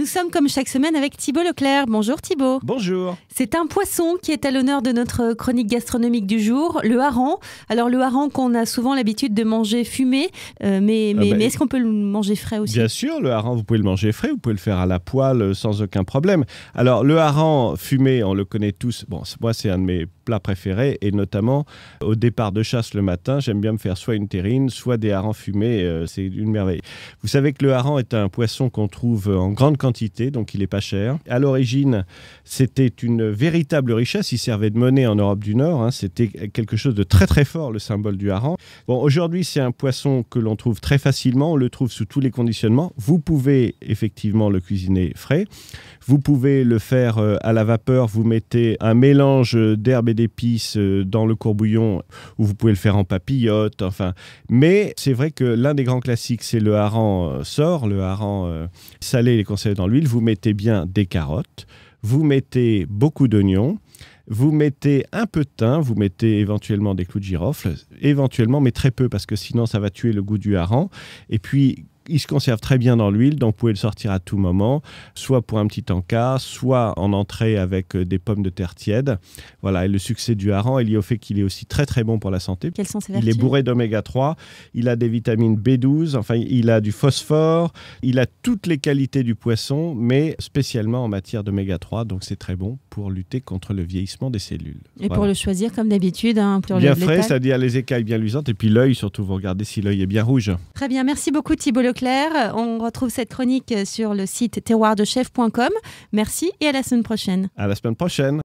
nous sommes comme chaque semaine avec Thibault Leclerc. Bonjour Thibault. Bonjour. C'est un poisson qui est à l'honneur de notre chronique gastronomique du jour, le hareng. Alors le hareng qu'on a souvent l'habitude de manger fumé, euh, mais, ah mais bah, est-ce qu'on peut le manger frais aussi Bien sûr, le hareng, vous pouvez le manger frais, vous pouvez le faire à la poêle euh, sans aucun problème. Alors le hareng fumé, on le connaît tous. Bon, moi c'est un de mes préféré préférée et notamment au départ de chasse le matin, j'aime bien me faire soit une terrine, soit des harengs fumés. Euh, c'est une merveille. Vous savez que le hareng est un poisson qu'on trouve en grande quantité, donc il n'est pas cher. À l'origine, c'était une véritable richesse. Il servait de monnaie en Europe du Nord. Hein. C'était quelque chose de très très fort, le symbole du hareng. Bon, aujourd'hui, c'est un poisson que l'on trouve très facilement. On le trouve sous tous les conditionnements. Vous pouvez effectivement le cuisiner frais. Vous pouvez le faire euh, à la vapeur. Vous mettez un mélange d'herbes et d'épices euh, dans le courbouillon, ou vous pouvez le faire en papillote, enfin. Mais c'est vrai que l'un des grands classiques, c'est le hareng euh, sort, le hareng euh, salé, les conseils dans l'huile. Vous mettez bien des carottes, vous mettez beaucoup d'oignons, vous mettez un peu de thym, vous mettez éventuellement des clous de girofle, éventuellement, mais très peu, parce que sinon ça va tuer le goût du hareng. Et puis, il se conserve très bien dans l'huile, donc vous pouvez le sortir à tout moment, soit pour un petit encas, soit en entrée avec euh, des pommes de terre tièdes. Voilà, et le succès du hareng est lié au fait qu'il est aussi très très bon pour la santé. Il est bourré d'oméga 3, il a des vitamines B12, enfin il a du phosphore, il a toutes les qualités du poisson, mais spécialement en matière d'oméga 3, donc c'est très bon pour lutter contre le vieillissement des cellules. Et pour le choisir comme d'habitude, hein, bien frais, c'est-à-dire les écailles bien luisantes, et puis l'œil surtout, vous regardez si l'œil est bien rouge. Très bien, merci beaucoup Thibault Claire, On retrouve cette chronique sur le site terroirdechef.com. Merci et à la semaine prochaine. À la semaine prochaine.